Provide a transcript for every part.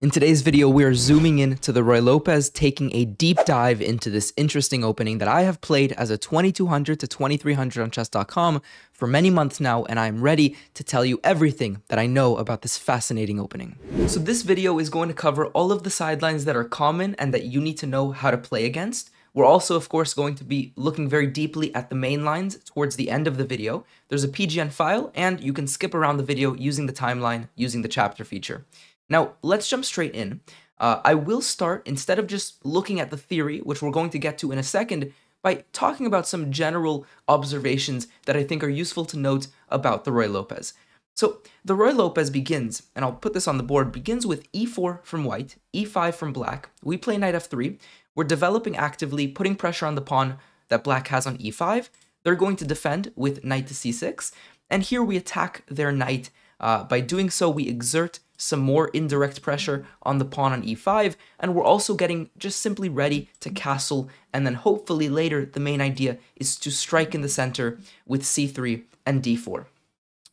In today's video, we are zooming in to the Roy Lopez, taking a deep dive into this interesting opening that I have played as a 2200 to 2300 on chess.com for many months now, and I'm ready to tell you everything that I know about this fascinating opening. So this video is going to cover all of the sidelines that are common and that you need to know how to play against. We're also, of course, going to be looking very deeply at the main lines towards the end of the video. There's a PGN file, and you can skip around the video using the timeline, using the chapter feature. Now, let's jump straight in. Uh, I will start, instead of just looking at the theory, which we're going to get to in a second, by talking about some general observations that I think are useful to note about the Roy Lopez. So the Roy Lopez begins, and I'll put this on the board, begins with e4 from white, e5 from black. We play knight f3. We're developing actively, putting pressure on the pawn that black has on e5. They're going to defend with knight to c6, and here we attack their knight. Uh, by doing so, we exert some more indirect pressure on the pawn on e5, and we're also getting just simply ready to castle, and then hopefully later the main idea is to strike in the center with c3 and d4.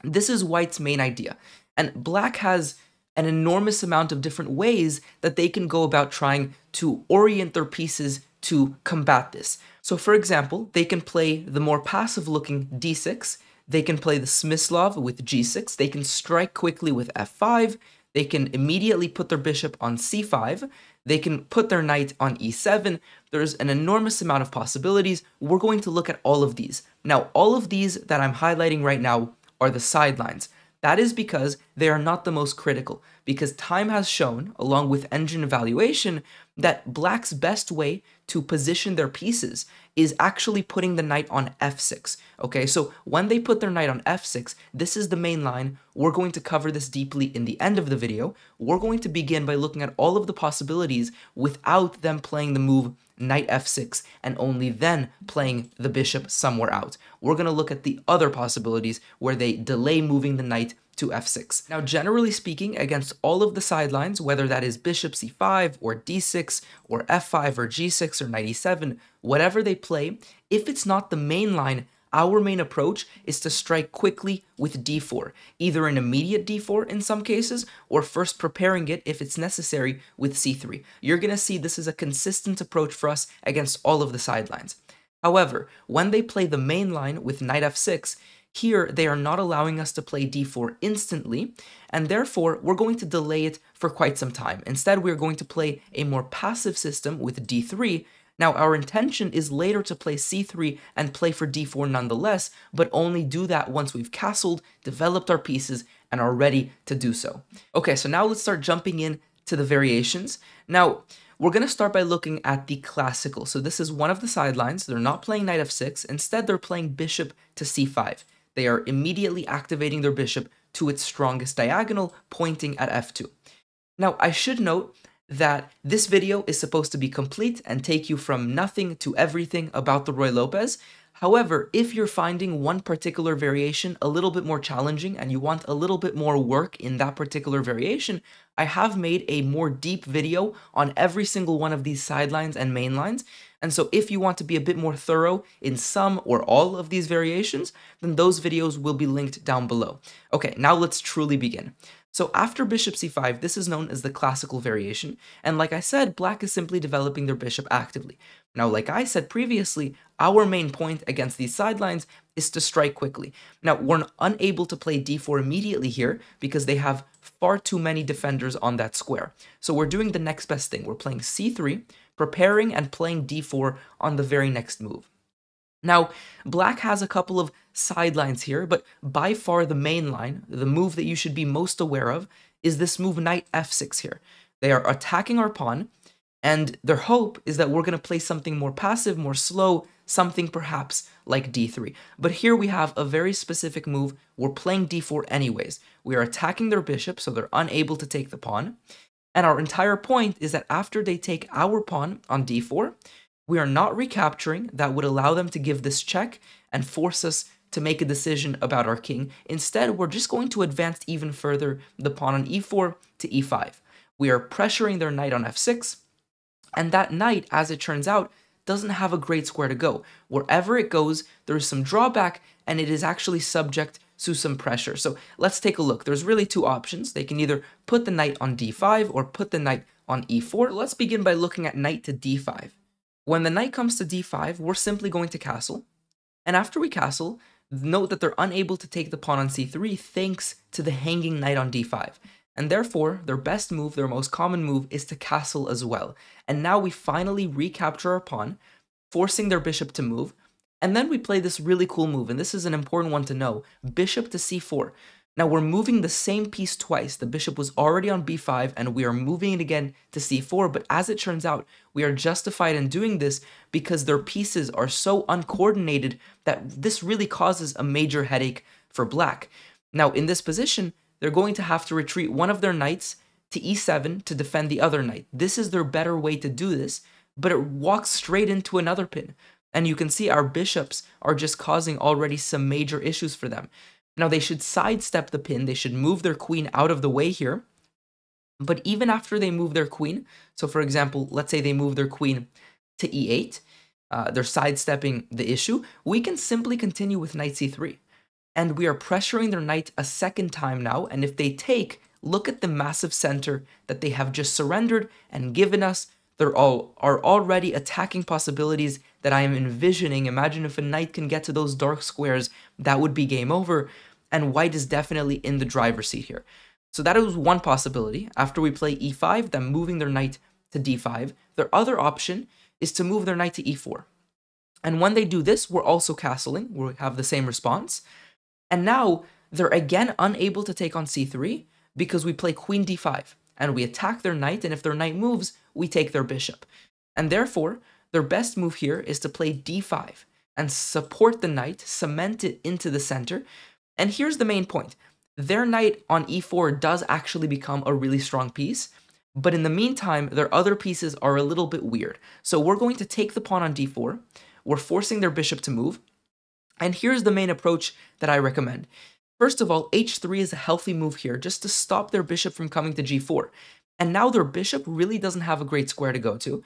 This is white's main idea, and black has an enormous amount of different ways that they can go about trying to orient their pieces to combat this. So for example, they can play the more passive looking d6, they can play the Smyslov with g6, they can strike quickly with f5, they can immediately put their bishop on c5. They can put their knight on e7. There's an enormous amount of possibilities. We're going to look at all of these. Now, all of these that I'm highlighting right now are the sidelines. That is because they are not the most critical, because time has shown, along with engine evaluation, that black's best way to position their pieces is actually putting the knight on f6. Okay, so when they put their knight on f6, this is the main line. We're going to cover this deeply in the end of the video. We're going to begin by looking at all of the possibilities without them playing the move knight f6, and only then playing the bishop somewhere out. We're going to look at the other possibilities where they delay moving the knight to f6. Now, generally speaking, against all of the sidelines, whether that is bishop c5 or d6 or f5 or g6 or knight e7, whatever they play, if it's not the main line, our main approach is to strike quickly with d4, either an immediate d4 in some cases, or first preparing it if it's necessary with c3. You're going to see this is a consistent approach for us against all of the sidelines. However, when they play the main line with knight f6, here, they are not allowing us to play d4 instantly, and therefore, we're going to delay it for quite some time. Instead, we're going to play a more passive system with d3, now, our intention is later to play c3 and play for d4 nonetheless, but only do that once we've castled, developed our pieces, and are ready to do so. Okay, so now let's start jumping in to the variations. Now, we're going to start by looking at the classical. So this is one of the sidelines. They're not playing knight f6. Instead, they're playing bishop to c5. They are immediately activating their bishop to its strongest diagonal, pointing at f2. Now, I should note that this video is supposed to be complete and take you from nothing to everything about the Roy Lopez. However, if you're finding one particular variation a little bit more challenging and you want a little bit more work in that particular variation, I have made a more deep video on every single one of these sidelines and main lines. And so if you want to be a bit more thorough in some or all of these variations, then those videos will be linked down below. Okay, now let's truly begin. So after bishop c5, this is known as the classical variation, and like I said, black is simply developing their bishop actively. Now, like I said previously, our main point against these sidelines is to strike quickly. Now, we're unable to play d4 immediately here because they have far too many defenders on that square. So we're doing the next best thing. We're playing c3, preparing and playing d4 on the very next move. Now, black has a couple of sidelines here, but by far the main line, the move that you should be most aware of, is this move knight f6 here. They are attacking our pawn, and their hope is that we're going to play something more passive, more slow, something perhaps like d3. But here we have a very specific move. We're playing d4 anyways. We are attacking their bishop, so they're unable to take the pawn. And our entire point is that after they take our pawn on d4, we are not recapturing. That would allow them to give this check and force us to make a decision about our king. Instead, we're just going to advance even further the pawn on e4 to e5. We are pressuring their knight on f6, and that knight, as it turns out, doesn't have a great square to go. Wherever it goes, there is some drawback, and it is actually subject to some pressure. So let's take a look. There's really two options. They can either put the knight on d5 or put the knight on e4. Let's begin by looking at knight to d5. When the knight comes to d5, we're simply going to castle. And after we castle, Note that they're unable to take the pawn on c3 thanks to the hanging knight on d5. And therefore, their best move, their most common move, is to castle as well. And now we finally recapture our pawn, forcing their bishop to move. And then we play this really cool move, and this is an important one to know, bishop to c4. Now we're moving the same piece twice. The bishop was already on b5 and we are moving it again to c4, but as it turns out, we are justified in doing this because their pieces are so uncoordinated that this really causes a major headache for black. Now in this position, they're going to have to retreat one of their knights to e7 to defend the other knight. This is their better way to do this, but it walks straight into another pin. And you can see our bishops are just causing already some major issues for them. Now they should sidestep the pin, they should move their queen out of the way here. But even after they move their queen, so for example, let's say they move their queen to e8, uh, they're sidestepping the issue, we can simply continue with knight c3. And we are pressuring their knight a second time now, and if they take, look at the massive center that they have just surrendered and given us there all are already attacking possibilities that I am envisioning. Imagine if a knight can get to those dark squares, that would be game over. And white is definitely in the driver's seat here. So that is one possibility. After we play e5, then moving their knight to d5. Their other option is to move their knight to e4. And when they do this, we're also castling. We have the same response. And now they're again unable to take on c3 because we play queen d5 and we attack their knight. And if their knight moves, we take their bishop. And therefore, their best move here is to play d5 and support the knight, cement it into the center. And here's the main point. Their knight on e4 does actually become a really strong piece, but in the meantime, their other pieces are a little bit weird. So we're going to take the pawn on d4, we're forcing their bishop to move, and here's the main approach that I recommend. First of all, h3 is a healthy move here just to stop their bishop from coming to g4. And now their bishop really doesn't have a great square to go to.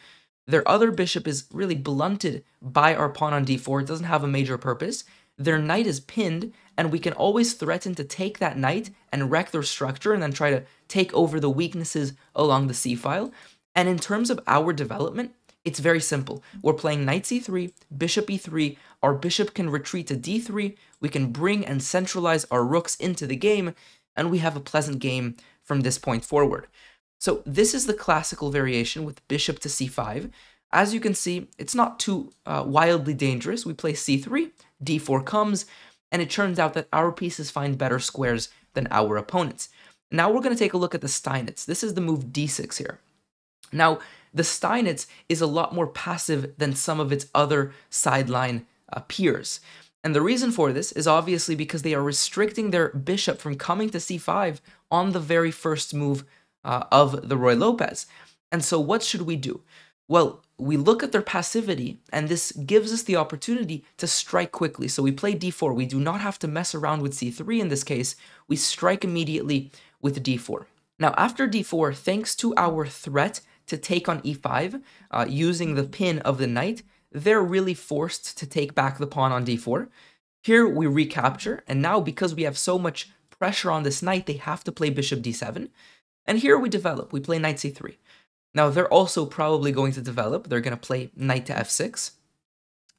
Their other bishop is really blunted by our pawn on d4. It doesn't have a major purpose. Their knight is pinned, and we can always threaten to take that knight and wreck their structure and then try to take over the weaknesses along the c-file. And in terms of our development, it's very simple. We're playing knight c3, bishop e3, our bishop can retreat to d3, we can bring and centralize our rooks into the game, and we have a pleasant game from this point forward. So this is the classical variation with bishop to c5. As you can see, it's not too uh, wildly dangerous. We play c3, d4 comes, and it turns out that our pieces find better squares than our opponents. Now we're going to take a look at the Steinitz. This is the move d6 here. Now, the Steinitz is a lot more passive than some of its other sideline uh, peers. And the reason for this is obviously because they are restricting their bishop from coming to c5 on the very first move uh, of the Roy Lopez. And so, what should we do? Well, we look at their passivity, and this gives us the opportunity to strike quickly. So we play d4. We do not have to mess around with c3 in this case. We strike immediately with d4. Now, after d4, thanks to our threat to take on e5 uh, using the pin of the knight, they're really forced to take back the pawn on d4. Here we recapture, and now because we have so much pressure on this knight, they have to play bishop d7. And here we develop, we play knight c3. Now they're also probably going to develop, they're going to play knight to f6.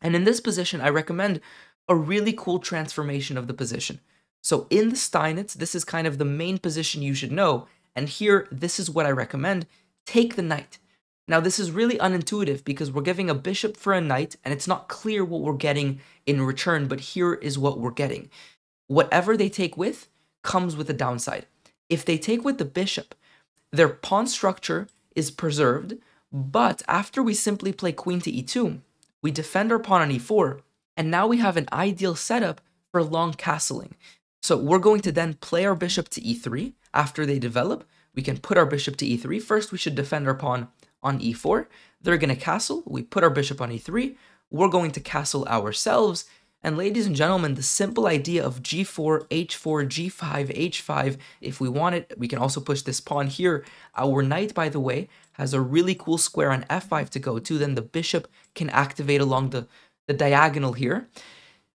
And in this position, I recommend a really cool transformation of the position. So in the Steinitz, this is kind of the main position you should know, and here, this is what I recommend, take the knight. Now this is really unintuitive because we're giving a bishop for a knight, and it's not clear what we're getting in return, but here is what we're getting. Whatever they take with comes with a downside. If they take with the bishop, their pawn structure is preserved, but after we simply play queen to e2, we defend our pawn on e4, and now we have an ideal setup for long castling. So we're going to then play our bishop to e3. After they develop, we can put our bishop to e3. First, we should defend our pawn on e4. They're going to castle. We put our bishop on e3. We're going to castle ourselves, and ladies and gentlemen, the simple idea of g4, h4, g5, h5, if we want it, we can also push this pawn here. Our knight, by the way, has a really cool square on f5 to go to, then the bishop can activate along the, the diagonal here.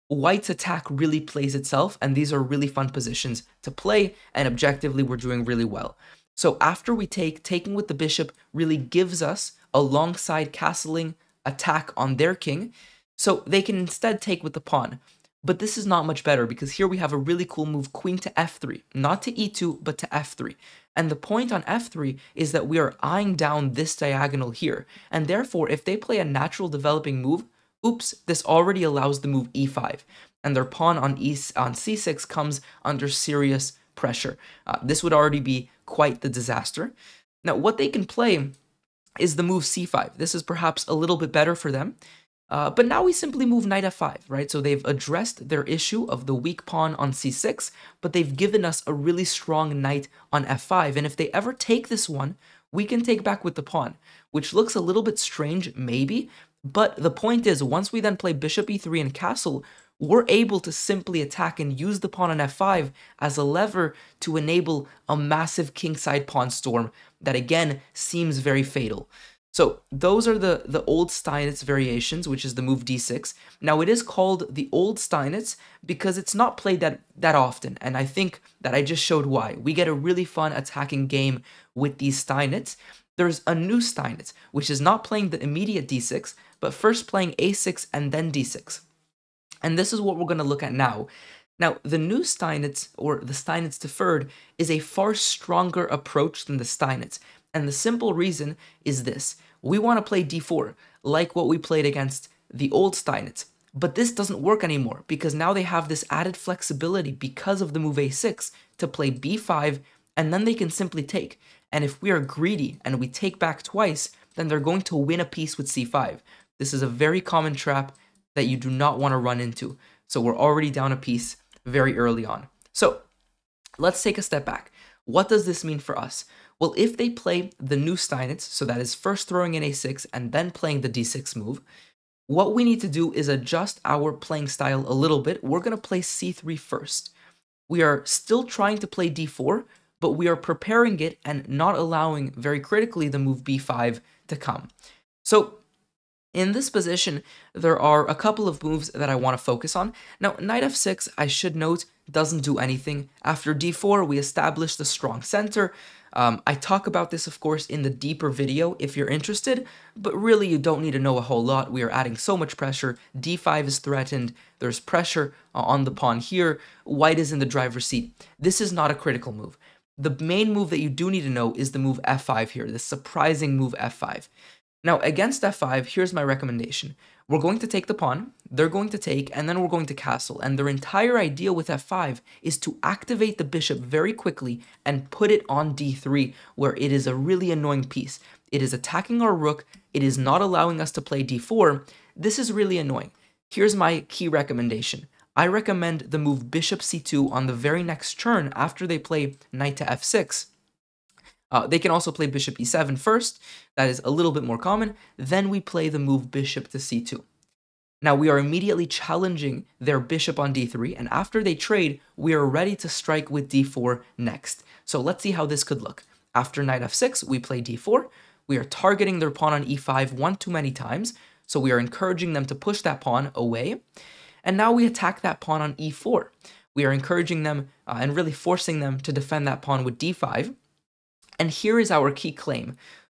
White's attack really plays itself, and these are really fun positions to play, and objectively, we're doing really well. So after we take, taking with the bishop really gives us, alongside castling, attack on their king, so they can instead take with the pawn. But this is not much better because here we have a really cool move queen to f3, not to e2, but to f3. And the point on f3 is that we are eyeing down this diagonal here. And therefore, if they play a natural developing move, oops, this already allows the move e5. And their pawn on, e on c6 comes under serious pressure. Uh, this would already be quite the disaster. Now, what they can play is the move c5. This is perhaps a little bit better for them uh, but now we simply move knight f5, right? So they've addressed their issue of the weak pawn on c6, but they've given us a really strong knight on f5. And if they ever take this one, we can take back with the pawn, which looks a little bit strange, maybe. But the point is, once we then play bishop e3 and castle, we're able to simply attack and use the pawn on f5 as a lever to enable a massive kingside pawn storm that again seems very fatal. So those are the, the old Steinitz variations, which is the move d6. Now it is called the old Steinitz because it's not played that, that often, and I think that I just showed why. We get a really fun attacking game with these Steinitz. There's a new Steinitz, which is not playing the immediate d6, but first playing a6 and then d6. And this is what we're going to look at now. Now, the new Steinitz, or the Steinitz deferred, is a far stronger approach than the Steinitz and the simple reason is this. We want to play d4, like what we played against the old Steinitz. But this doesn't work anymore because now they have this added flexibility because of the move a6 to play b5 and then they can simply take. And if we are greedy and we take back twice, then they're going to win a piece with c5. This is a very common trap that you do not want to run into. So we're already down a piece very early on. So let's take a step back. What does this mean for us? Well, if they play the new Steinitz, so that is first throwing in a6 and then playing the d6 move, what we need to do is adjust our playing style a little bit. We're going to play c3 first. We are still trying to play d4, but we are preparing it and not allowing, very critically, the move b5 to come. So in this position, there are a couple of moves that I want to focus on. Now, knight f6, I should note, doesn't do anything. After d4, we establish the strong center. Um, I talk about this, of course, in the deeper video if you're interested, but really you don't need to know a whole lot. We are adding so much pressure. D5 is threatened. There's pressure uh, on the pawn here. White is in the driver's seat. This is not a critical move. The main move that you do need to know is the move F5 here, the surprising move F5. Now, against F5, here's my recommendation. We're going to take the pawn, they're going to take, and then we're going to castle. And their entire idea with f5 is to activate the bishop very quickly and put it on d3, where it is a really annoying piece. It is attacking our rook, it is not allowing us to play d4. This is really annoying. Here's my key recommendation. I recommend the move bishop c2 on the very next turn after they play knight to f6 uh, they can also play bishop e7 first. That is a little bit more common. Then we play the move bishop to c2. Now we are immediately challenging their bishop on d3, and after they trade, we are ready to strike with d4 next. So let's see how this could look. After knight f6, we play d4. We are targeting their pawn on e5 one too many times, so we are encouraging them to push that pawn away. And now we attack that pawn on e4. We are encouraging them uh, and really forcing them to defend that pawn with d5. And here is our key claim.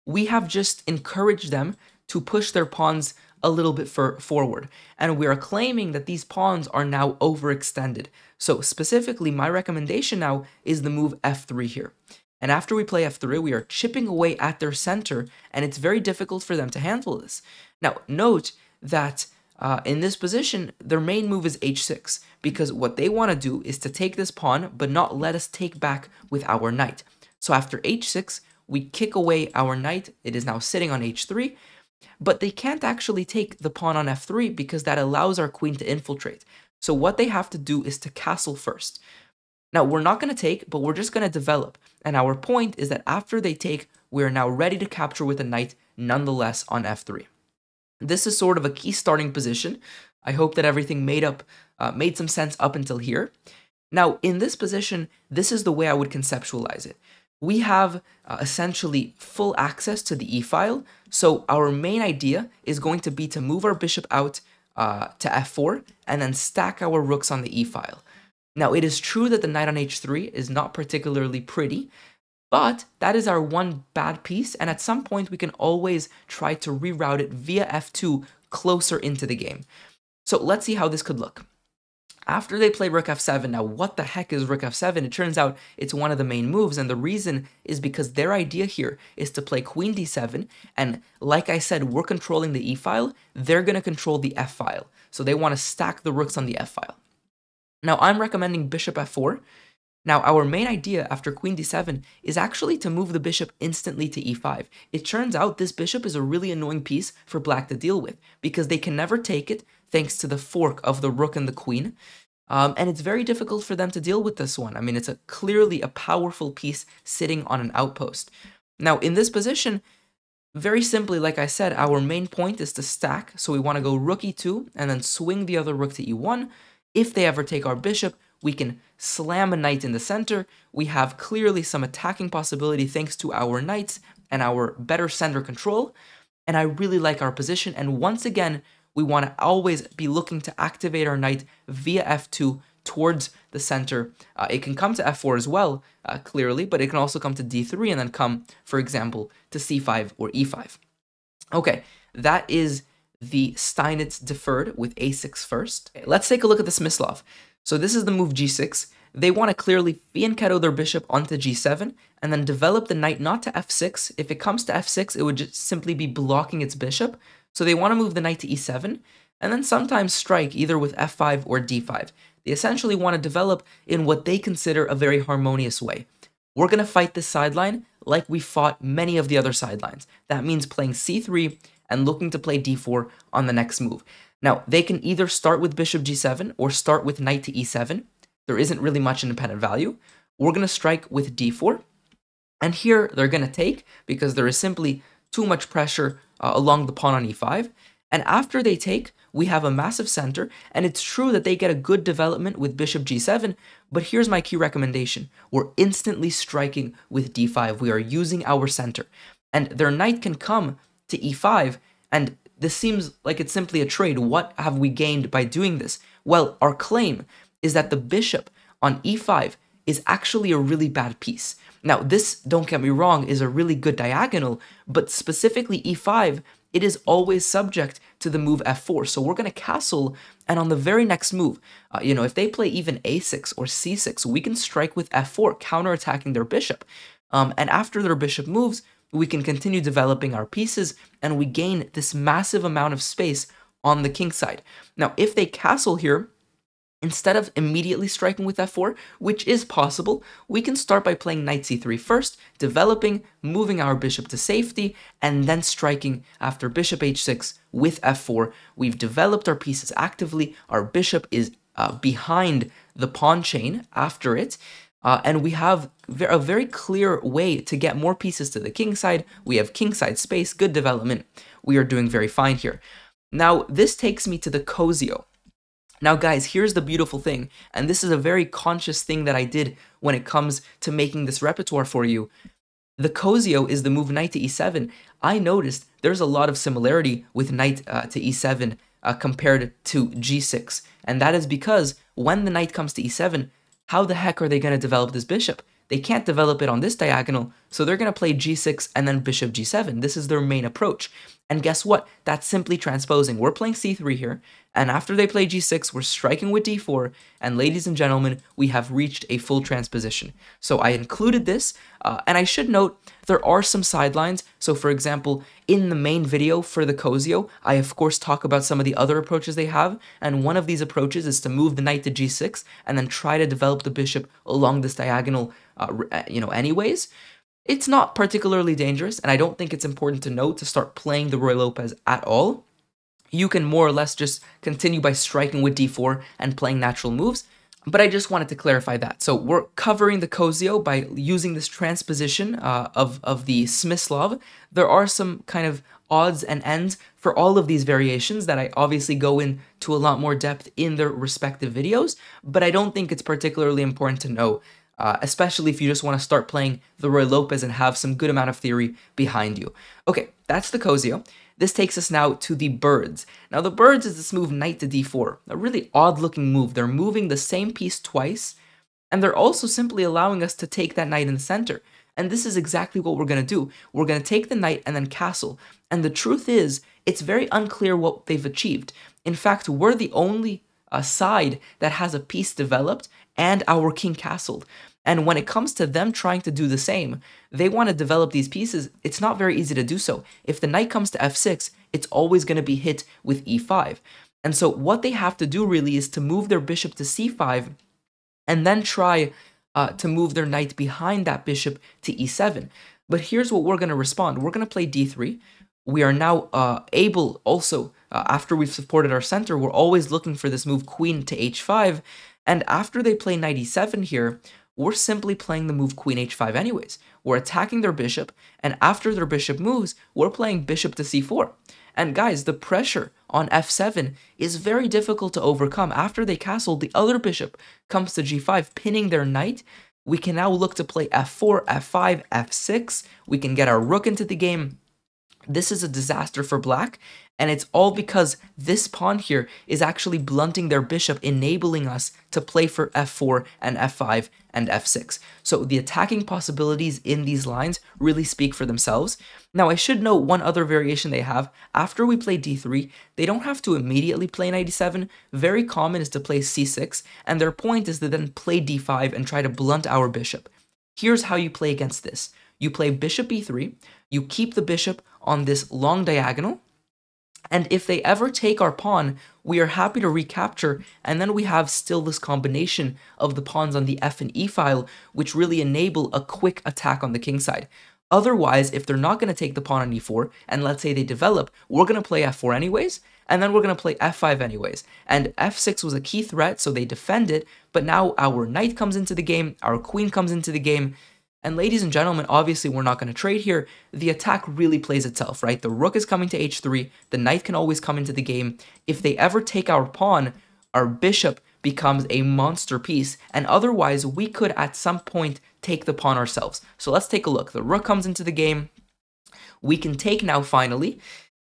We have just encouraged them to push their pawns a little bit for, forward. And we are claiming that these pawns are now overextended. So specifically, my recommendation now is the move f3 here. And after we play f3, we are chipping away at their center, and it's very difficult for them to handle this. Now, note that uh, in this position, their main move is h6, because what they want to do is to take this pawn, but not let us take back with our knight. So after h6, we kick away our knight. It is now sitting on h3, but they can't actually take the pawn on f3 because that allows our queen to infiltrate. So what they have to do is to castle first. Now, we're not going to take, but we're just going to develop. And our point is that after they take, we are now ready to capture with a knight nonetheless on f3. This is sort of a key starting position. I hope that everything made up uh, made some sense up until here. Now, in this position, this is the way I would conceptualize it we have uh, essentially full access to the e-file. So our main idea is going to be to move our bishop out uh, to f4 and then stack our rooks on the e-file. Now it is true that the knight on h3 is not particularly pretty, but that is our one bad piece and at some point we can always try to reroute it via f2 closer into the game. So let's see how this could look. After they play rook f7, now what the heck is rook f7? It turns out it's one of the main moves, and the reason is because their idea here is to play queen d7, and like I said, we're controlling the e-file, they're going to control the f-file. So they want to stack the rooks on the f-file. Now I'm recommending bishop f4. Now our main idea after queen d7 is actually to move the bishop instantly to e5. It turns out this bishop is a really annoying piece for black to deal with, because they can never take it, thanks to the fork of the rook and the queen. Um, and it's very difficult for them to deal with this one. I mean, it's a clearly a powerful piece sitting on an outpost. Now, in this position, very simply, like I said, our main point is to stack. So we want to go rook e2 and then swing the other rook to e1. If they ever take our bishop, we can slam a knight in the center. We have clearly some attacking possibility thanks to our knights and our better center control. And I really like our position. And once again, we want to always be looking to activate our knight via f2 towards the center. Uh, it can come to f4 as well, uh, clearly, but it can also come to d3 and then come, for example, to c5 or e5. Okay, that is the Steinitz deferred with a6 first. Okay, let's take a look at the Smyslov. So this is the move g6. They want to clearly fianchetto their bishop onto g7 and then develop the knight not to f6. If it comes to f6, it would just simply be blocking its bishop. So they want to move the knight to e7, and then sometimes strike either with f5 or d5. They essentially want to develop in what they consider a very harmonious way. We're going to fight this sideline like we fought many of the other sidelines. That means playing c3 and looking to play d4 on the next move. Now, they can either start with bishop g7 or start with knight to e7. There isn't really much independent value. We're going to strike with d4. And here they're going to take because there is simply too much pressure uh, along the pawn on e5. And after they take, we have a massive center, and it's true that they get a good development with bishop g7, but here's my key recommendation. We're instantly striking with d5. We are using our center. And their knight can come to e5, and this seems like it's simply a trade. What have we gained by doing this? Well, our claim is that the bishop on e5 is actually a really bad piece. Now, this, don't get me wrong, is a really good diagonal, but specifically e5, it is always subject to the move f4. So we're going to castle, and on the very next move, uh, you know, if they play even a6 or c6, we can strike with f4, counterattacking their bishop. Um, and after their bishop moves, we can continue developing our pieces, and we gain this massive amount of space on the king side. Now, if they castle here, Instead of immediately striking with f4, which is possible, we can start by playing knight c3 first, developing, moving our bishop to safety, and then striking after bishop h6 with f4. We've developed our pieces actively, our bishop is uh, behind the pawn chain after it, uh, and we have a very clear way to get more pieces to the king side. We have king side space, good development. We are doing very fine here. Now, this takes me to the Cozio. Now guys, here's the beautiful thing, and this is a very conscious thing that I did when it comes to making this repertoire for you. The coziō is the move knight to e7. I noticed there's a lot of similarity with knight uh, to e7 uh, compared to g6, and that is because when the knight comes to e7, how the heck are they going to develop this bishop? They can't develop it on this diagonal, so they're going to play g6 and then bishop g7. This is their main approach. And guess what? That's simply transposing. We're playing c3 here, and after they play g6, we're striking with d4, and ladies and gentlemen, we have reached a full transposition. So I included this, uh, and I should note, there are some sidelines. So for example, in the main video for the Cosio, I of course talk about some of the other approaches they have, and one of these approaches is to move the knight to g6, and then try to develop the bishop along this diagonal uh, uh, you know, anyways. It's not particularly dangerous, and I don't think it's important to know to start playing the Roy Lopez at all. You can more or less just continue by striking with d4 and playing natural moves, but I just wanted to clarify that. So we're covering the Kozio by using this transposition uh, of, of the Smyslov. There are some kind of odds and ends for all of these variations that I obviously go into a lot more depth in their respective videos, but I don't think it's particularly important to know uh, especially if you just want to start playing the Roy Lopez and have some good amount of theory behind you. Okay, that's the Cozio. This takes us now to the birds. Now the birds is this move knight to d4, a really odd looking move. They're moving the same piece twice, and they're also simply allowing us to take that knight in the center. And this is exactly what we're going to do. We're going to take the knight and then castle. And the truth is, it's very unclear what they've achieved. In fact, we're the only a side that has a piece developed and our king castled. And when it comes to them trying to do the same, they want to develop these pieces. It's not very easy to do so. If the knight comes to f6, it's always going to be hit with e5. And so what they have to do really is to move their bishop to c5 and then try uh, to move their knight behind that bishop to e7. But here's what we're going to respond. We're going to play d3. We are now uh, able also uh, after we've supported our center, we're always looking for this move queen to h5, and after they play knight e7 here, we're simply playing the move queen h5 anyways. We're attacking their bishop, and after their bishop moves, we're playing bishop to c4. And guys, the pressure on f7 is very difficult to overcome. After they castle, the other bishop comes to g5, pinning their knight. We can now look to play f4, f5, f6. We can get our rook into the game. This is a disaster for black, and it's all because this pawn here is actually blunting their bishop, enabling us to play for f4 and f5 and f6. So the attacking possibilities in these lines really speak for themselves. Now I should note one other variation they have. After we play d3, they don't have to immediately play knight e7. Very common is to play c6, and their point is to then play d5 and try to blunt our bishop. Here's how you play against this you play bishop b3, you keep the bishop on this long diagonal, and if they ever take our pawn, we are happy to recapture, and then we have still this combination of the pawns on the f and e file, which really enable a quick attack on the king side. Otherwise, if they're not going to take the pawn on e4, and let's say they develop, we're going to play f4 anyways, and then we're going to play f5 anyways. And f6 was a key threat, so they defend it, but now our knight comes into the game, our queen comes into the game, and ladies and gentlemen, obviously we're not going to trade here. The attack really plays itself, right? The rook is coming to h3, the knight can always come into the game. If they ever take our pawn, our bishop becomes a monster piece, and otherwise we could at some point take the pawn ourselves. So let's take a look. The rook comes into the game. We can take now finally,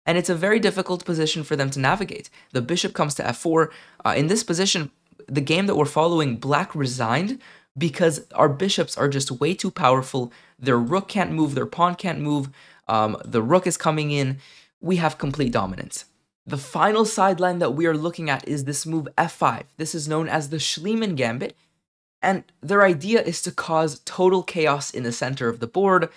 and it's a very difficult position for them to navigate. The bishop comes to f4. Uh, in this position, the game that we're following, black resigned, because our bishops are just way too powerful. Their rook can't move, their pawn can't move, um, the rook is coming in. We have complete dominance. The final sideline that we are looking at is this move f5. This is known as the Schliemann gambit, and their idea is to cause total chaos in the center of the board.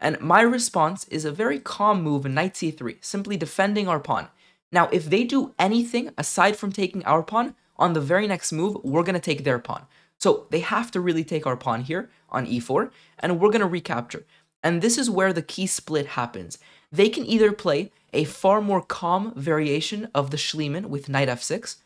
And my response is a very calm move in knight c3, simply defending our pawn. Now, if they do anything aside from taking our pawn, on the very next move, we're going to take their pawn. So they have to really take our pawn here on e4, and we're going to recapture. And this is where the key split happens. They can either play a far more calm variation of the Schliemann with knight f6,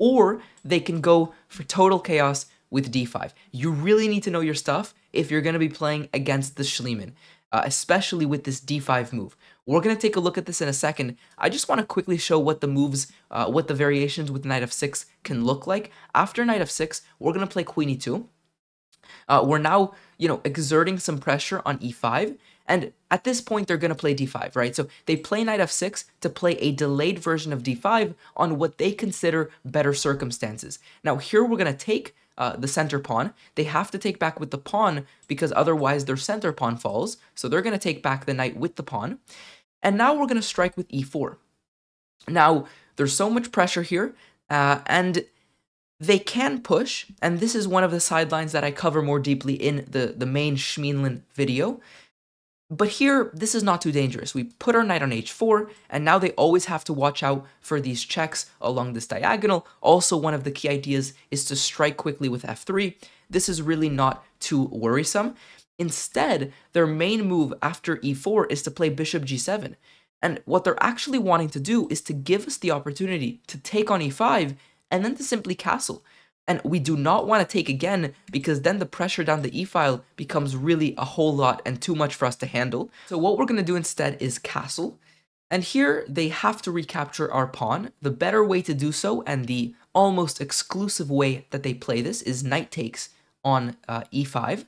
or they can go for total chaos with d5. You really need to know your stuff if you're going to be playing against the Schliemann, uh, especially with this d5 move. We're going to take a look at this in a second. I just want to quickly show what the moves, uh, what the variations with knight of 6 can look like. After knight of 6, we're going to play queen e2. Uh, we're now, you know, exerting some pressure on e5. And at this point, they're going to play d5, right? So they play knight f6 to play a delayed version of d5 on what they consider better circumstances. Now, here we're going to take uh, the center pawn. They have to take back with the pawn because otherwise their center pawn falls. So they're going to take back the knight with the pawn. And now we're going to strike with e4. Now, there's so much pressure here, uh, and they can push, and this is one of the sidelines that I cover more deeply in the, the main Schmiedlin video. But here, this is not too dangerous. We put our knight on h4, and now they always have to watch out for these checks along this diagonal. Also, one of the key ideas is to strike quickly with f3. This is really not too worrisome. Instead, their main move after e4 is to play bishop g7. And what they're actually wanting to do is to give us the opportunity to take on e5 and then to simply castle. And we do not want to take again because then the pressure down the E file becomes really a whole lot and too much for us to handle. So what we're going to do instead is castle. And here they have to recapture our pawn. The better way to do so and the almost exclusive way that they play this is knight takes on uh, e5.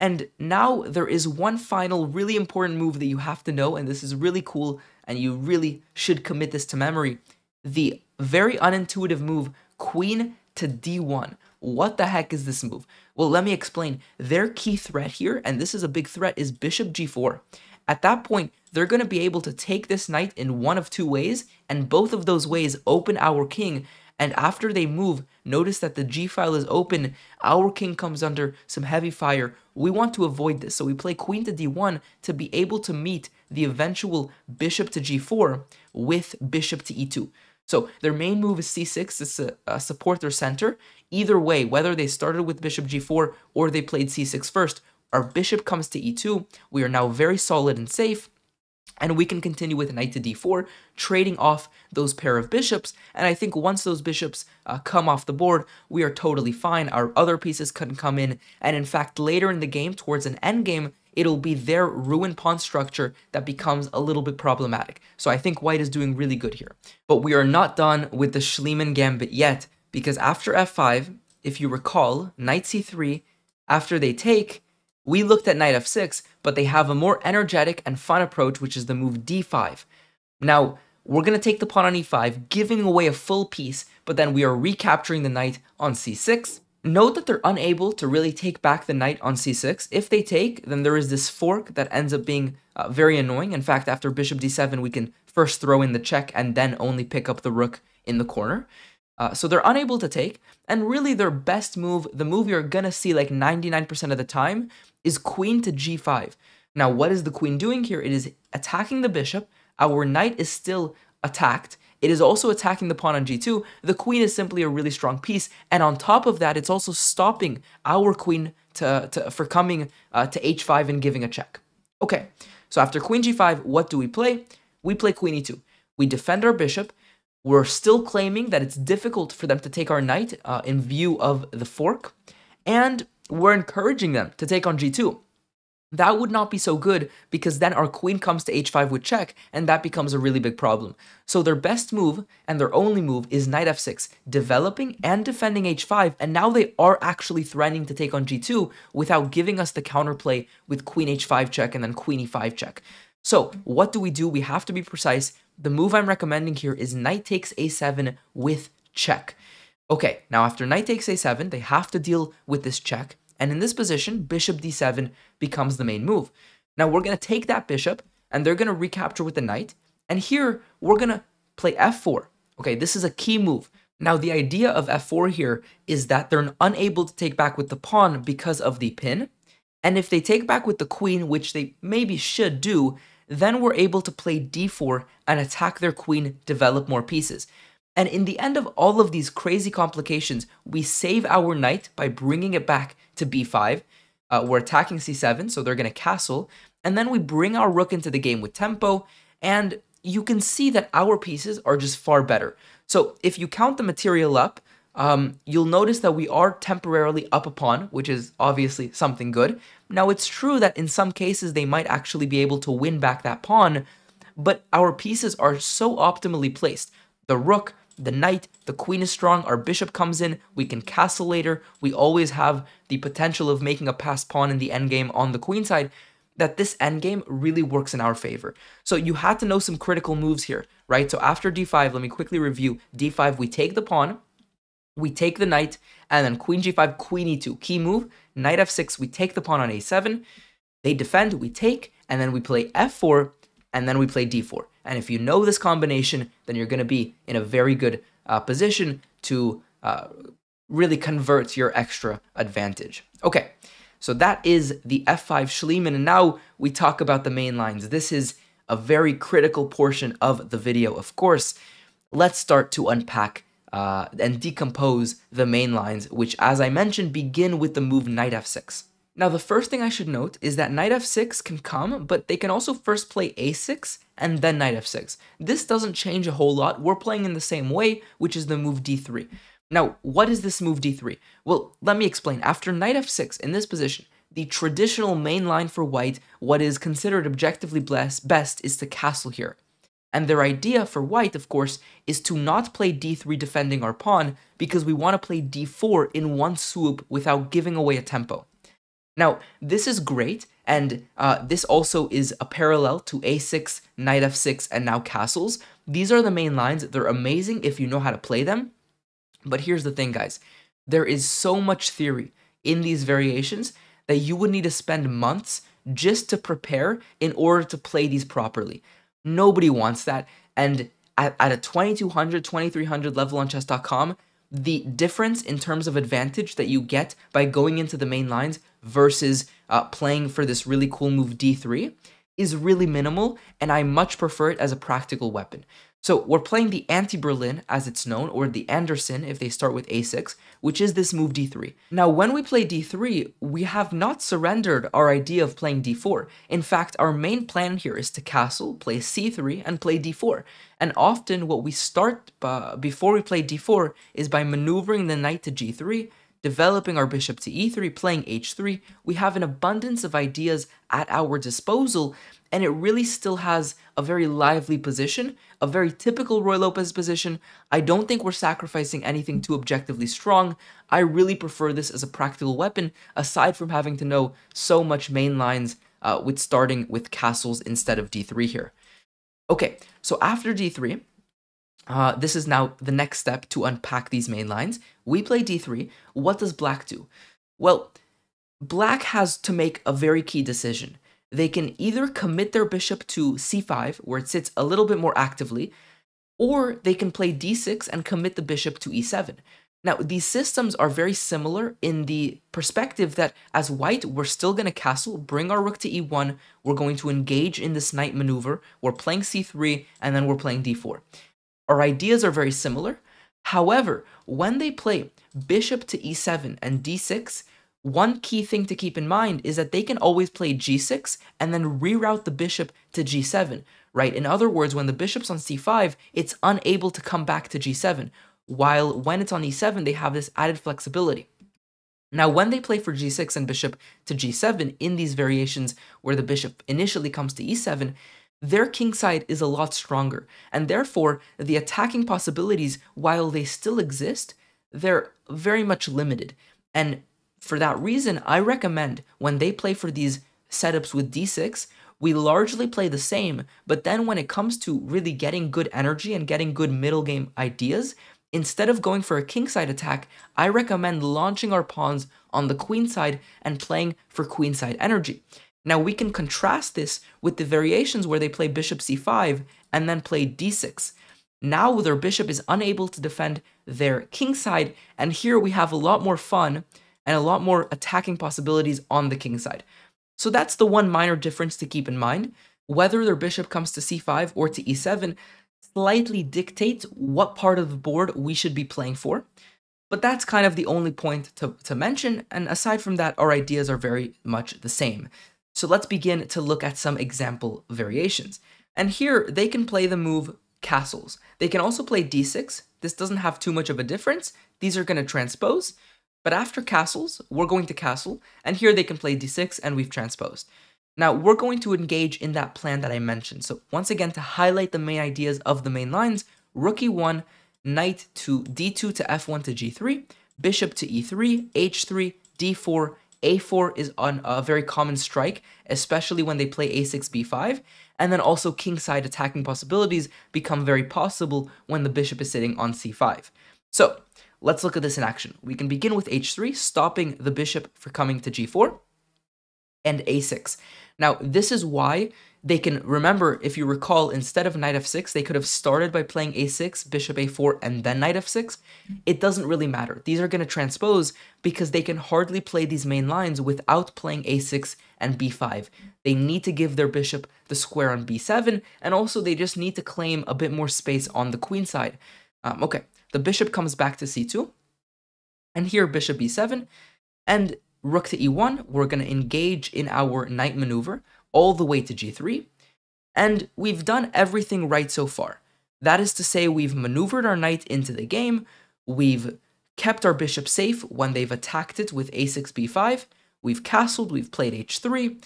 And now there is one final really important move that you have to know, and this is really cool, and you really should commit this to memory. The very unintuitive move, queen to D1. What the heck is this move? Well, let me explain. Their key threat here, and this is a big threat, is bishop g4. At that point, they're going to be able to take this knight in one of two ways, and both of those ways open our king. And after they move, notice that the g file is open. Our king comes under some heavy fire. We want to avoid this, so we play queen to d1 to be able to meet the eventual bishop to g4 with bishop to e2. So their main move is c6 to su uh, support their center. Either way, whether they started with bishop g4 or they played c6 first, our bishop comes to e2. We are now very solid and safe. And we can continue with knight to d4, trading off those pair of bishops. And I think once those bishops uh, come off the board, we are totally fine. Our other pieces can come in. And in fact, later in the game, towards an endgame, it'll be their ruined pawn structure that becomes a little bit problematic. So I think white is doing really good here. But we are not done with the Schliemann gambit yet, because after f5, if you recall, knight c3, after they take, we looked at knight f6, but they have a more energetic and fun approach, which is the move d5. Now, we're going to take the pawn on e5, giving away a full piece, but then we are recapturing the knight on c6, Note that they're unable to really take back the knight on c6. If they take, then there is this fork that ends up being uh, very annoying. In fact, after bishop d7, we can first throw in the check and then only pick up the rook in the corner. Uh, so they're unable to take, and really their best move, the move you're gonna see like 99% of the time, is queen to g5. Now, what is the queen doing here? It is attacking the bishop. Our knight is still attacked, it is also attacking the pawn on g2. The queen is simply a really strong piece. And on top of that, it's also stopping our queen to, to for coming uh, to h5 and giving a check. Okay, so after queen g5, what do we play? We play queen e2. We defend our bishop. We're still claiming that it's difficult for them to take our knight uh, in view of the fork. And we're encouraging them to take on g2. That would not be so good because then our queen comes to h5 with check and that becomes a really big problem. So their best move and their only move is knight f6, developing and defending h5 and now they are actually threatening to take on g2 without giving us the counterplay with queen h5 check and then queen e5 check. So what do we do? We have to be precise. The move I'm recommending here is knight takes a7 with check. Okay, now after knight takes a7, they have to deal with this check. And in this position, bishop d7 becomes the main move. Now we're going to take that bishop and they're going to recapture with the knight. And here we're going to play f4. Okay, this is a key move. Now the idea of f4 here is that they're unable to take back with the pawn because of the pin. And if they take back with the queen, which they maybe should do, then we're able to play d4 and attack their queen, develop more pieces. And in the end of all of these crazy complications, we save our knight by bringing it back to b5. Uh, we're attacking c7, so they're going to castle. And then we bring our rook into the game with tempo, and you can see that our pieces are just far better. So if you count the material up, um, you'll notice that we are temporarily up a pawn, which is obviously something good. Now, it's true that in some cases they might actually be able to win back that pawn, but our pieces are so optimally placed. The rook, the knight, the queen is strong, our bishop comes in, we can castle later, we always have the potential of making a passed pawn in the endgame on the queen side, that this endgame really works in our favor. So you have to know some critical moves here, right? So after d5, let me quickly review. d5, we take the pawn, we take the knight, and then queen g5, queen e2, key move, knight f6, we take the pawn on a7, they defend, we take, and then we play f4, and then we play d4. And if you know this combination, then you're going to be in a very good uh, position to uh, really convert your extra advantage. Okay, so that is the F5 Schliemann. And now we talk about the main lines. This is a very critical portion of the video, of course. Let's start to unpack uh, and decompose the main lines, which, as I mentioned, begin with the move knight f6. Now, the first thing I should note is that knight f6 can come, but they can also first play a6 and then knight f6. This doesn't change a whole lot. We're playing in the same way, which is the move d3. Now, what is this move d3? Well, let me explain. After knight f6 in this position, the traditional main line for white, what is considered objectively best is to castle here. And their idea for white, of course, is to not play d3 defending our pawn because we want to play d4 in one swoop without giving away a tempo. Now, this is great, and uh, this also is a parallel to a6, knight f6, and now castles. These are the main lines. They're amazing if you know how to play them. But here's the thing, guys. There is so much theory in these variations that you would need to spend months just to prepare in order to play these properly. Nobody wants that. And at, at a 2200, 2300 level on chess.com, the difference in terms of advantage that you get by going into the main lines versus uh, playing for this really cool move d3 is really minimal, and I much prefer it as a practical weapon. So we're playing the anti-Berlin, as it's known, or the Anderson if they start with a6, which is this move d3. Now, when we play d3, we have not surrendered our idea of playing d4. In fact, our main plan here is to castle, play c3, and play d4. And often what we start uh, before we play d4 is by maneuvering the knight to g3, developing our bishop to e3, playing h3, we have an abundance of ideas at our disposal, and it really still has a very lively position, a very typical Roy Lopez position. I don't think we're sacrificing anything too objectively strong. I really prefer this as a practical weapon, aside from having to know so much main lines uh, with starting with castles instead of d3 here. Okay, so after d3, uh, this is now the next step to unpack these main lines. We play d3. What does black do? Well, black has to make a very key decision. They can either commit their bishop to c5, where it sits a little bit more actively, or they can play d6 and commit the bishop to e7. Now, these systems are very similar in the perspective that as white, we're still going to castle, bring our rook to e1, we're going to engage in this knight maneuver, we're playing c3, and then we're playing d4. Our ideas are very similar. However, when they play bishop to e7 and d6, one key thing to keep in mind is that they can always play g6 and then reroute the bishop to g7, right? In other words, when the bishop's on c5, it's unable to come back to g7, while when it's on e7, they have this added flexibility. Now, when they play for g6 and bishop to g7 in these variations where the bishop initially comes to e7, their kingside is a lot stronger, and therefore the attacking possibilities, while they still exist, they're very much limited. And for that reason, I recommend when they play for these setups with d6, we largely play the same, but then when it comes to really getting good energy and getting good middle game ideas, instead of going for a kingside attack, I recommend launching our pawns on the queenside and playing for queenside energy. Now we can contrast this with the variations where they play bishop c5 and then play d6. Now their bishop is unable to defend their kingside, and here we have a lot more fun and a lot more attacking possibilities on the kingside. So that's the one minor difference to keep in mind. Whether their bishop comes to c5 or to e7 slightly dictates what part of the board we should be playing for. But that's kind of the only point to, to mention, and aside from that, our ideas are very much the same. So let's begin to look at some example variations. And here they can play the move castles. They can also play d6. This doesn't have too much of a difference. These are going to transpose. But after castles, we're going to castle. And here they can play d6 and we've transposed. Now we're going to engage in that plan that I mentioned. So once again, to highlight the main ideas of the main lines, rookie 1, knight to d2 to f1 to g3, bishop to e3, h3, d4, a4 is on a very common strike, especially when they play a6, b5, and then also kingside attacking possibilities become very possible when the bishop is sitting on c5. So let's look at this in action. We can begin with h3, stopping the bishop for coming to g4, and a6. Now, this is why they can remember, if you recall, instead of knight f6, they could have started by playing a6, bishop a4, and then knight f6. It doesn't really matter. These are going to transpose because they can hardly play these main lines without playing a6 and b5. They need to give their bishop the square on b7, and also they just need to claim a bit more space on the queen side. Um, okay, the bishop comes back to c2, and here bishop b7, and rook to e1, we're going to engage in our knight maneuver, all the way to G3. And we've done everything right so far. That is to say, we've maneuvered our knight into the game, we've kept our bishop safe when they've attacked it with a6 b5, we've castled, we've played h3.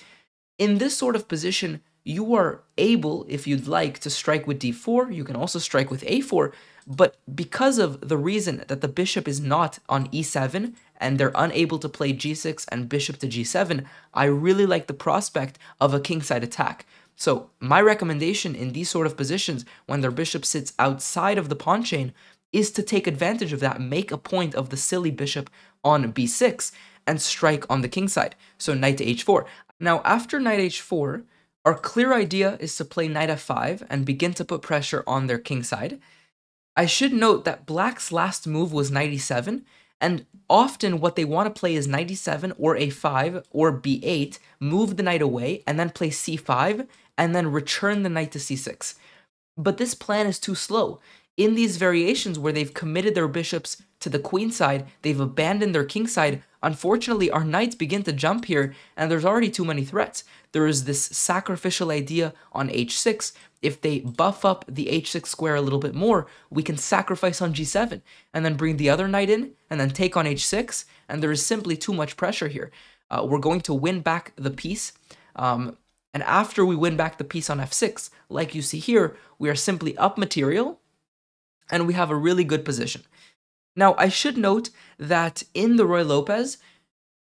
In this sort of position, you are able, if you'd like, to strike with d4. You can also strike with a4, but because of the reason that the bishop is not on e7 and they're unable to play g6 and bishop to g7, I really like the prospect of a kingside attack. So my recommendation in these sort of positions when their bishop sits outside of the pawn chain is to take advantage of that, make a point of the silly bishop on b6 and strike on the kingside. So knight to h4. Now after knight h4, our clear idea is to play knight f5 and begin to put pressure on their kingside. I should note that black's last move was knight e7, and often what they want to play is knight 7 or a5 or b8, move the knight away, and then play c5, and then return the knight to c6. But this plan is too slow in these variations where they've committed their bishops to the queen side, they've abandoned their king side. Unfortunately, our knights begin to jump here, and there's already too many threats. There is this sacrificial idea on h6. If they buff up the h6 square a little bit more, we can sacrifice on g7, and then bring the other knight in, and then take on h6, and there is simply too much pressure here. Uh, we're going to win back the piece. Um, and after we win back the piece on f6, like you see here, we are simply up material, and we have a really good position. Now, I should note that in the Roy Lopez,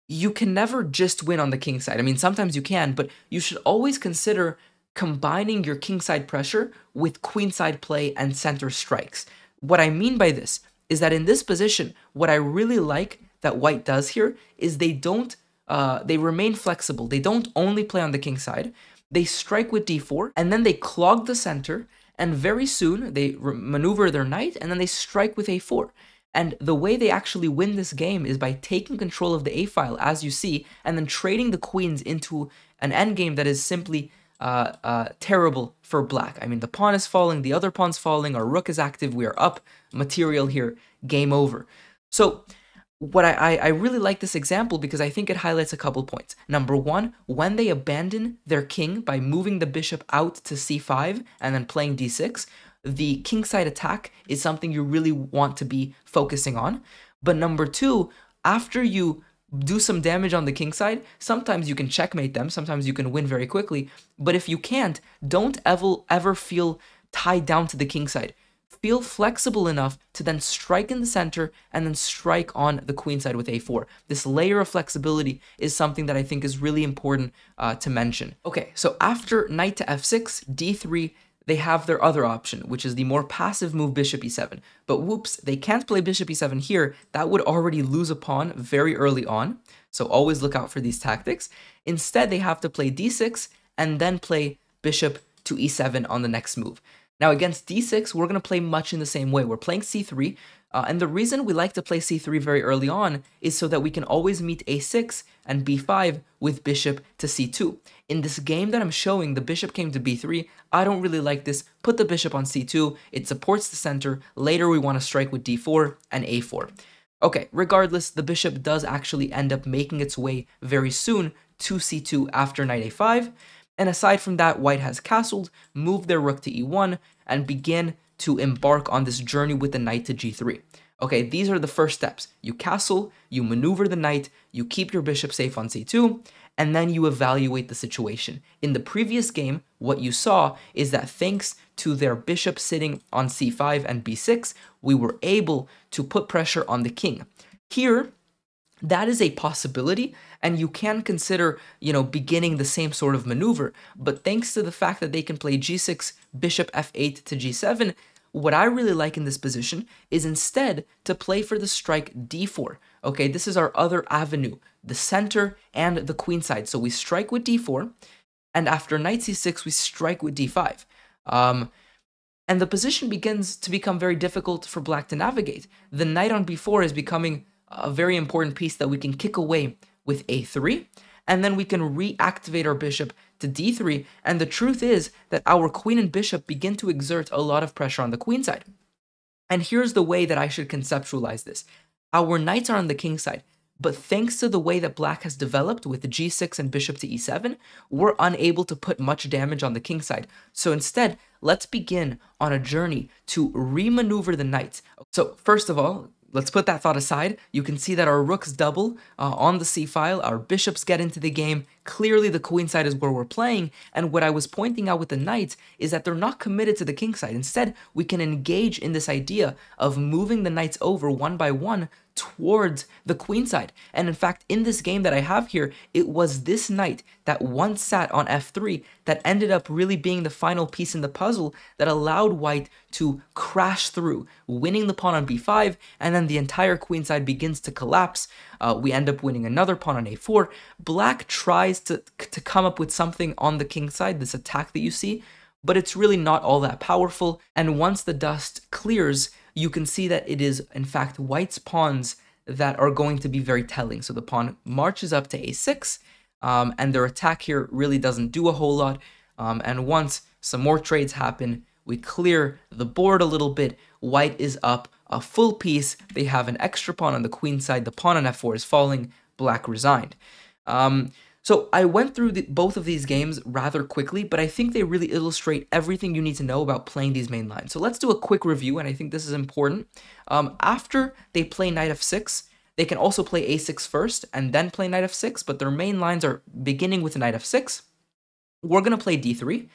you can never just win on the king side. I mean, sometimes you can, but you should always consider combining your king side pressure with queen side play and center strikes. What I mean by this is that in this position, what I really like that white does here is they don't, uh, they remain flexible. They don't only play on the king side. They strike with d4 and then they clog the center and very soon they re- maneuver their knight and then they strike with a4. And the way they actually win this game is by taking control of the a file, as you see, and then trading the queens into an endgame that is simply uh, uh, terrible for black. I mean, the pawn is falling, the other pawn's falling, our rook is active, we are up, material here, game over. So what I, I, really like this example because I think it highlights a couple points. Number one, when they abandon their king by moving the bishop out to c5 and then playing d6, the kingside attack is something you really want to be focusing on. But number two, after you do some damage on the kingside, sometimes you can checkmate them, sometimes you can win very quickly. But if you can't, don't ever, ever feel tied down to the kingside feel flexible enough to then strike in the center and then strike on the queen side with a4. This layer of flexibility is something that I think is really important uh, to mention. Okay, so after knight to f6, d3, they have their other option, which is the more passive move bishop e7. But whoops, they can't play bishop e7 here. That would already lose a pawn very early on. So always look out for these tactics. Instead, they have to play d6 and then play bishop to e7 on the next move. Now against d6, we're going to play much in the same way. We're playing c3, uh, and the reason we like to play c3 very early on is so that we can always meet a6 and b5 with bishop to c2. In this game that I'm showing, the bishop came to b3. I don't really like this. Put the bishop on c2. It supports the center. Later, we want to strike with d4 and a4. Okay, regardless, the bishop does actually end up making its way very soon to c2 after knight a5. And aside from that, white has castled, moved their rook to e1, and begin to embark on this journey with the knight to g3. Okay, these are the first steps. You castle, you maneuver the knight, you keep your bishop safe on c2, and then you evaluate the situation. In the previous game, what you saw is that thanks to their bishop sitting on c5 and b6, we were able to put pressure on the king. Here, that is a possibility and you can consider you know beginning the same sort of maneuver but thanks to the fact that they can play g6 bishop f8 to g7 what i really like in this position is instead to play for the strike d4 okay this is our other avenue the center and the queen side so we strike with d4 and after knight c6 we strike with d5 um, and the position begins to become very difficult for black to navigate the knight on b4 is becoming a very important piece that we can kick away with a3, and then we can reactivate our bishop to d3. And the truth is that our queen and bishop begin to exert a lot of pressure on the queen side. And here's the way that I should conceptualize this. Our knights are on the king side, but thanks to the way that black has developed with g6 and bishop to e7, we're unable to put much damage on the king side. So instead, let's begin on a journey to remaneuver the knights. So first of all, Let's put that thought aside. You can see that our rooks double uh, on the c-file, our bishops get into the game, Clearly, the queen side is where we're playing, and what I was pointing out with the knights is that they're not committed to the king side. Instead, we can engage in this idea of moving the knights over one by one towards the queen side. And in fact, in this game that I have here, it was this knight that once sat on f3 that ended up really being the final piece in the puzzle that allowed white to crash through, winning the pawn on b5, and then the entire queen side begins to collapse. Uh, we end up winning another pawn on a4. Black tries to, to come up with something on the king side, this attack that you see, but it's really not all that powerful. And once the dust clears, you can see that it is, in fact, white's pawns that are going to be very telling. So the pawn marches up to a6, um, and their attack here really doesn't do a whole lot. Um, and once some more trades happen, we clear the board a little bit, white is up a full piece, they have an extra pawn on the queen side, the pawn on f4 is falling, black resigned. Um, so I went through the, both of these games rather quickly, but I think they really illustrate everything you need to know about playing these main lines. So let's do a quick review, and I think this is important. Um, after they play knight f6, they can also play a6 first and then play knight f6, but their main lines are beginning with knight f6. We're going to play d3.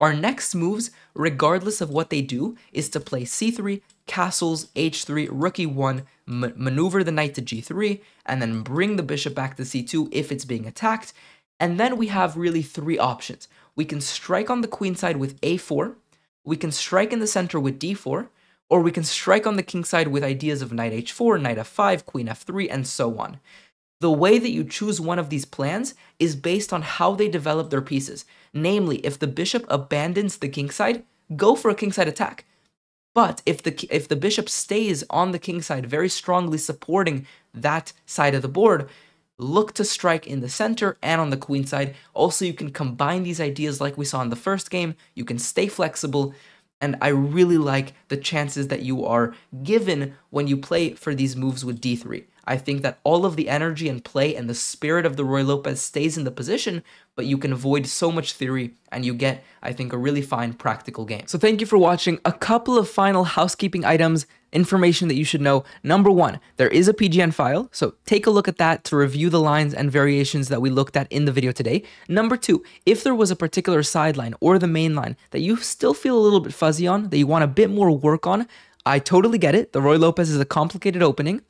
Our next moves, regardless of what they do, is to play c3, castles, h3, rook e1, maneuver the knight to g3, and then bring the bishop back to c2 if it's being attacked. And then we have really three options. We can strike on the queen side with a4, we can strike in the center with d4, or we can strike on the king side with ideas of knight h4, knight f5, queen f3, and so on. The way that you choose one of these plans is based on how they develop their pieces. Namely, if the bishop abandons the kingside, go for a kingside attack. But if the if the bishop stays on the kingside, very strongly supporting that side of the board, look to strike in the center and on the queen side. Also, you can combine these ideas like we saw in the first game. You can stay flexible, and I really like the chances that you are given when you play for these moves with d3. I think that all of the energy and play and the spirit of the Roy Lopez stays in the position, but you can avoid so much theory and you get, I think, a really fine practical game. So thank you for watching. A couple of final housekeeping items, information that you should know. Number one, there is a PGN file, so take a look at that to review the lines and variations that we looked at in the video today. Number two, if there was a particular sideline or the main line that you still feel a little bit fuzzy on, that you want a bit more work on, I totally get it. The Roy Lopez is a complicated opening.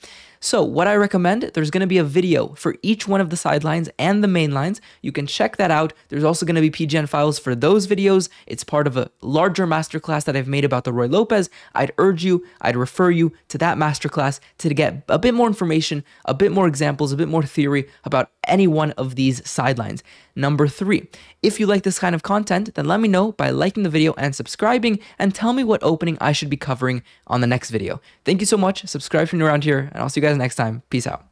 So, what I recommend, there's going to be a video for each one of the sidelines and the main lines. You can check that out. There's also going to be PGN files for those videos. It's part of a larger masterclass that I've made about the Roy Lopez. I'd urge you, I'd refer you to that masterclass to get a bit more information, a bit more examples, a bit more theory about any one of these sidelines. Number three, if you like this kind of content, then let me know by liking the video and subscribing and tell me what opening I should be covering on the next video. Thank you so much. Subscribe if you're new around here and I'll see you guys next time. Peace out.